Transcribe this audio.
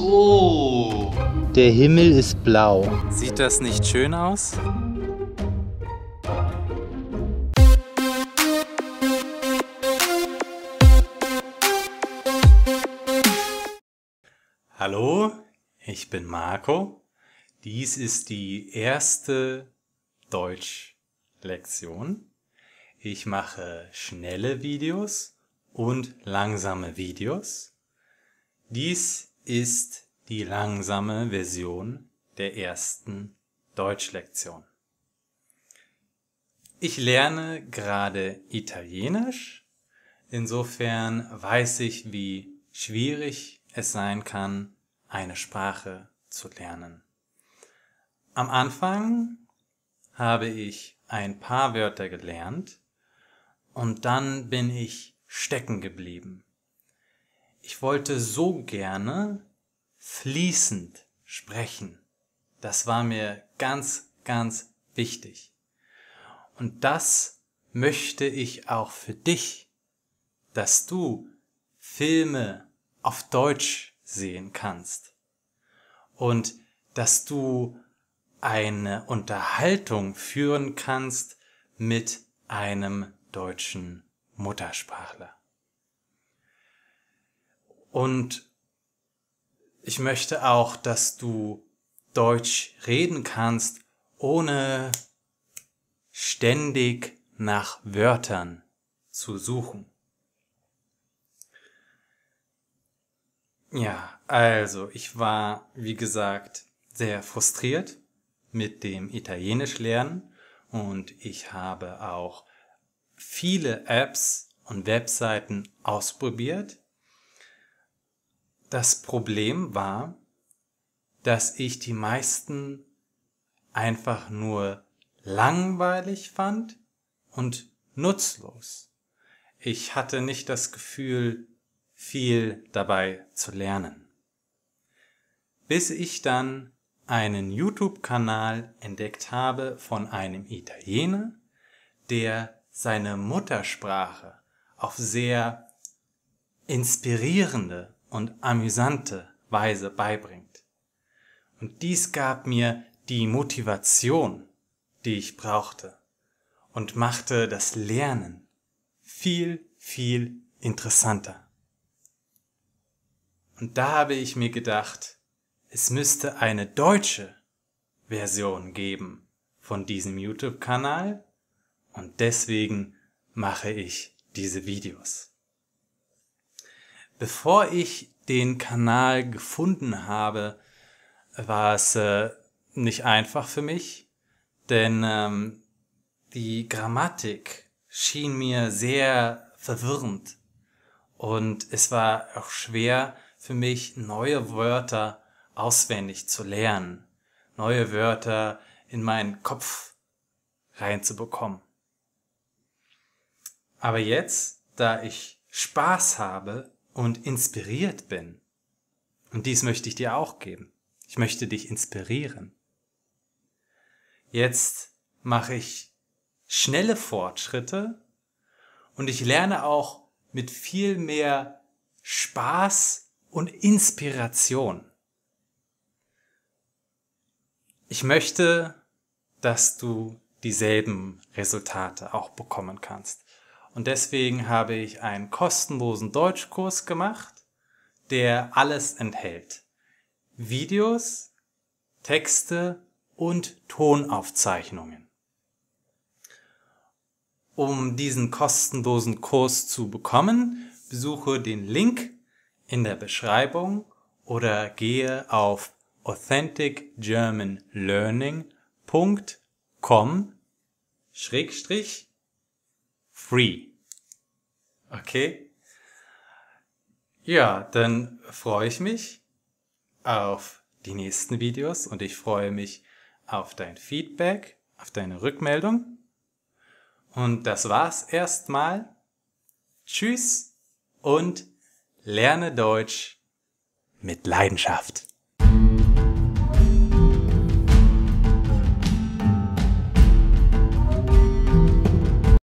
so. Der Himmel ist blau. Sieht das nicht schön aus? Hallo, ich bin Marco. Dies ist die erste Deutsch-Lektion. Ich mache schnelle Videos und langsame Videos. Dies ist die langsame Version der ersten Deutschlektion. Ich lerne gerade Italienisch, insofern weiß ich, wie schwierig es sein kann, eine Sprache zu lernen. Am Anfang habe ich ein paar Wörter gelernt und dann bin ich stecken geblieben ich wollte so gerne fließend sprechen. Das war mir ganz, ganz wichtig. Und das möchte ich auch für dich, dass du Filme auf Deutsch sehen kannst und dass du eine Unterhaltung führen kannst mit einem deutschen Muttersprachler. Und ich möchte auch, dass du Deutsch reden kannst, ohne ständig nach Wörtern zu suchen. Ja, also ich war, wie gesagt, sehr frustriert mit dem Italienisch lernen und ich habe auch viele Apps und Webseiten ausprobiert, das Problem war, dass ich die meisten einfach nur langweilig fand und nutzlos. Ich hatte nicht das Gefühl, viel dabei zu lernen. Bis ich dann einen YouTube-Kanal entdeckt habe von einem Italiener, der seine Muttersprache auf sehr inspirierende und amüsante Weise beibringt. Und dies gab mir die Motivation, die ich brauchte und machte das Lernen viel, viel interessanter. Und da habe ich mir gedacht, es müsste eine deutsche Version geben von diesem YouTube-Kanal und deswegen mache ich diese Videos. Bevor ich den Kanal gefunden habe, war es äh, nicht einfach für mich, denn ähm, die Grammatik schien mir sehr verwirrend und es war auch schwer für mich, neue Wörter auswendig zu lernen, neue Wörter in meinen Kopf reinzubekommen. Aber jetzt, da ich Spaß habe und inspiriert bin. Und dies möchte ich dir auch geben. Ich möchte dich inspirieren. Jetzt mache ich schnelle Fortschritte und ich lerne auch mit viel mehr Spaß und Inspiration. Ich möchte, dass du dieselben Resultate auch bekommen kannst. Und deswegen habe ich einen kostenlosen Deutschkurs gemacht, der alles enthält. Videos, Texte und Tonaufzeichnungen. Um diesen kostenlosen Kurs zu bekommen, besuche den Link in der Beschreibung oder gehe auf authenticgermanlearning.com free. Okay? Ja, dann freue ich mich auf die nächsten Videos und ich freue mich auf dein Feedback, auf deine Rückmeldung. Und das war's erstmal. Tschüss und lerne Deutsch mit Leidenschaft.